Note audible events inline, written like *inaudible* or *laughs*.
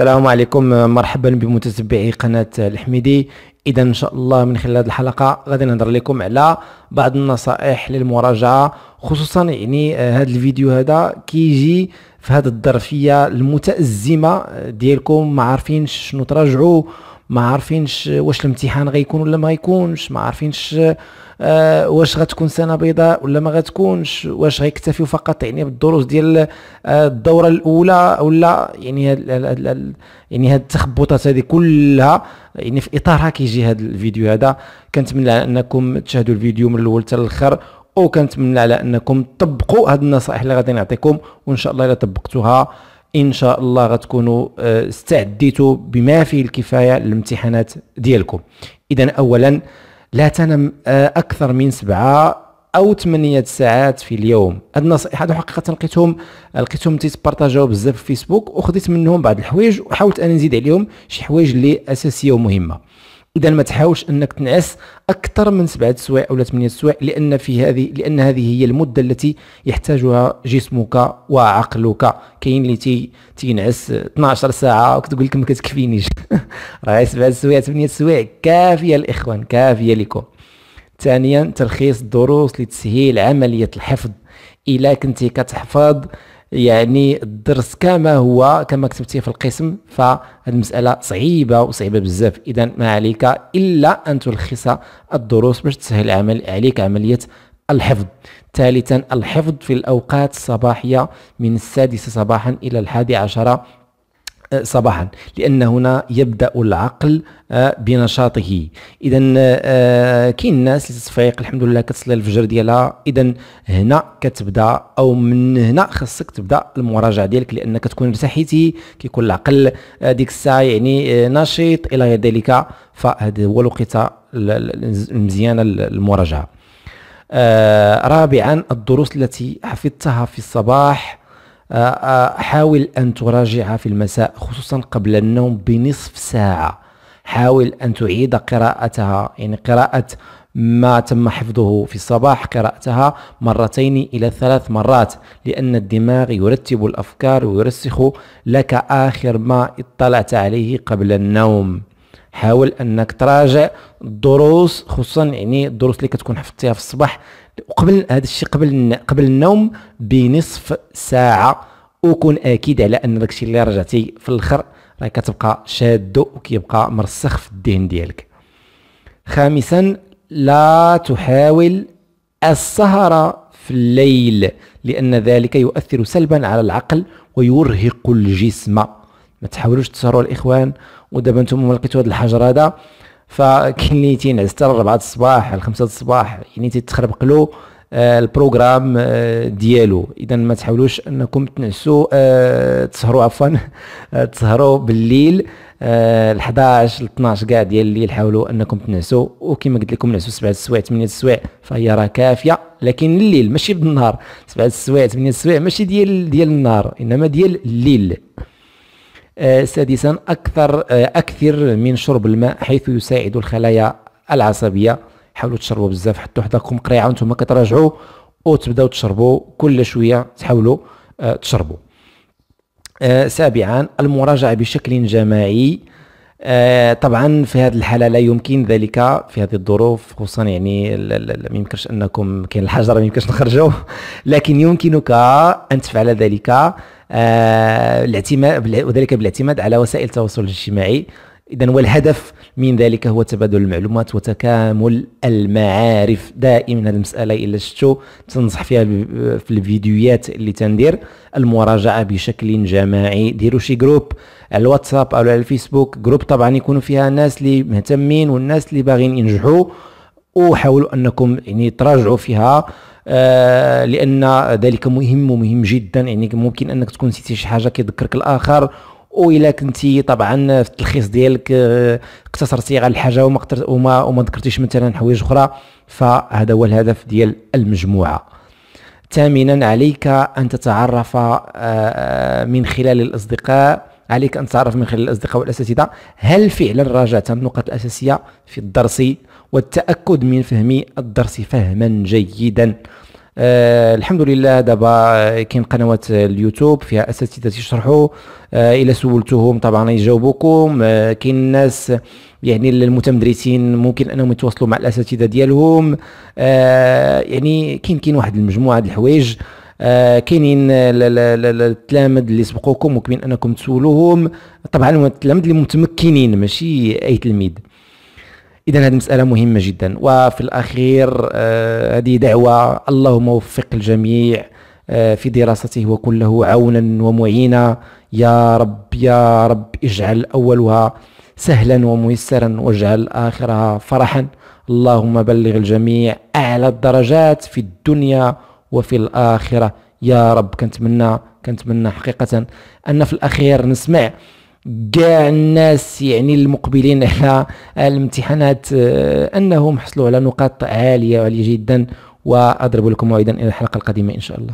السلام عليكم مرحبا بمتتبعي قناة الحميدي اذا ان شاء الله من خلال هذه الحلقة غادي نهضر لكم على بعض النصائح للمراجعة خصوصا يعني آه، هذا الفيديو هذا كيجي في هذه الظرفية المتأزمة آه، ديالكم ما عارفينش شنو تراجعوا ما عارفينش واش الامتحان غيكون ولا ما غيكونش ما عارفينش آه واش غتكون سنه بيضاء ولا ما غتكونش واش غيكتفيو فقط يعني بالدروس ديال آه الدوره الاولى ولا يعني هاد يعني هاد التخبطات هذه كلها يعني في اطارها كيجي هاد الفيديو هذا كنتمنى انكم تشاهدوا الفيديو من الاول حتى الاخر وكنتمنى على انكم تطبقوا هاد النصائح اللي غادي نعطيكم وان شاء الله الا طبقتوها ان شاء الله غتكونوا آه، استعديتوا بما فيه الكفايه للامتحانات ديالكم اذا اولا لا تنم آه، اكثر من سبعه او ثمانيه ساعات في اليوم هاد النصائح هادو حقيقه لقيتهم لقيتهم تيتبارطاجاو بزاف في فيسبوك وخديت منهم بعض الحوايج وحاولت انا نزيد عليهم شي حوايج اللي اساسيه ومهمه اذا ما تحاولش انك تنعس اكثر من سبعة سوايع او ثمانية سوايع لان في هذه لان هذه هي المده التي يحتاجها جسمك وعقلك كاين اللي تي تينعس 12 ساعه وكتقول لك ما كتكفينيش *laughs* راه سبعة سوايع ثمانية سوايع كافيه الاخوان كافيه لكم ثانيا تلخيص الدروس لتسهيل عمليه الحفظ الا كنتي كتحفظ يعني الدرس كما هو كما كتبتيه في القسم فهذه المساله صعيبه وصعيبه بزاف اذا ما عليك الا ان تلخص الدروس باش تسهل العمل عليك عمليه الحفظ ثالثا الحفظ في الأوقات الصباحية من السادسة صباحا إلى الحادي عشرة آه، صباحا لأن هنا يبدأ العقل آه، بنشاطه إذا آه، كاين الناس اللي تفيق الحمد لله كتصلي الفجر ديالها إذا هنا كتبدا أو من هنا خصك تبدا المراجعة ديالك لأنك تكون ارتحيتي كيكون العقل ديك الساعة يعني نشيط إلى غير ذلك فهذا هو الوقيته المزيانة للمراجعة رابعا الدروس التي حفظتها في الصباح حاول أن تراجع في المساء خصوصا قبل النوم بنصف ساعة حاول أن تعيد قراءتها يعني قراءة ما تم حفظه في الصباح قراءتها مرتين إلى ثلاث مرات لأن الدماغ يرتب الأفكار ويرسخ لك آخر ما اطلعت عليه قبل النوم حاول انك تراجع الدروس خصوصا يعني الدروس اللي كتكون حفظتيها في الصباح وقبل هذا الشيء قبل قبل النوم بنصف ساعه وكون اكيد على ان داكشي اللي رجعتي في الاخر راه كتبقى شادو وكيبقى مرسخ في الذهن ديالك خامسا لا تحاول السهرة في الليل لأن ذلك يؤثر سلبا على العقل ويرهق الجسم ما تحاولوش تسهروا الاخوان ودابا نتوما ما لقيتوا هذا الحجر هذا فكاين اللي تينعس حتى 4 الصباح 5 الصباح يعني تيتخربق له آه، البروغرام آه، ديالو اذا ما تحاولوش انكم تنعسوا آه، تسهروا عفوا *laughs* تسهروا بالليل ال 11 ل 12 كاع ديال الليل حاولوا انكم تنعسوا وكما قلت لكم نعسوا 7 السوايع 8 السوايع فهي راه كافيه لكن الليل ماشي بالنهار 7 السوايع 8 السوايع ماشي ديال ديال النهار انما ديال الليل آه، سادسا أكثر آه، أكثر من شرب الماء حيث يساعد الخلايا العصبية حاولوا تشربوا بزاف حطوا حداكم قريعة وانتم كتراجعوا وتبداو تشربوا كل شوية تحاولوا آه، تشربوا سابعا المراجعة بشكل جماعي طبعا في هذه الحاله لا يمكن ذلك في هذه الظروف خصوصا يعني ما يمكنش انكم كاين الحجر ما يمكنش نخرجوا *laughs* لكن يمكنك ان تفعل ذلك آه، الاعتماد وذلك بالاعتماد على وسائل التواصل الاجتماعي اذا والهدف من ذلك هو تبادل المعلومات وتكامل المعارف دائما هذه المساله الا شفتوا تنصح فيها في الفيديوهات اللي تندير المراجعه بشكل جماعي ديروا شي جروب على الواتساب او على الفيسبوك جروب طبعا يكونوا فيها الناس اللي مهتمين والناس اللي باغيين ينجحوا وحاولوا انكم يعني تراجعوا فيها آه، لان ذلك مهم ومهم جدا يعني ممكن انك تكون نسيتي شي حاجه كيذكرك الاخر والا كنتي طبعا في التلخيص ديالك آه، اقتصرتي على الحاجه وما وما وما ذكرتيش مثلا حوايج اخرى فهذا هو الهدف ديال المجموعه ثامنا عليك ان تتعرف آه، من خلال الاصدقاء عليك ان تتعرف من خلال الاصدقاء والاساتذه هل فعلا راجعت النقط الاساسيه في الدرس والتاكد من فهم الدرس فهما جيدا آه الحمد لله دابا كاين قنوات اليوتيوب فيها اساتذه يشرحوا آه الى سولتوهم طبعا يجاوبوكم آه كاين الناس يعني المتمدرسين ممكن انهم يتواصلوا مع الاساتذه ديالهم آه يعني كاين كاين واحد المجموعه د الحوايج آه كاينين التلامذ اللي سبقوكم ممكن انكم تسولوهم طبعا التلامذ اللي متمكنين ماشي اي تلميذ اذا هذه المساله مهمه جدا وفي الاخير آه، هذه دعوه اللهم وفق الجميع آه، في دراسته وكله عونا ومعينا يا رب يا رب اجعل اولها سهلا وميسرا واجعل اخرها فرحا اللهم بلغ الجميع اعلى الدرجات في الدنيا وفي الاخره يا رب كنتمنى كنتمنى حقيقه ان في الاخير نسمع كاع الناس يعني المقبلين على الامتحانات آه، انهم حصلوا على نقاط عاليه وعاليه جدا واضرب لكم موعدا الى الحلقه القادمه ان شاء الله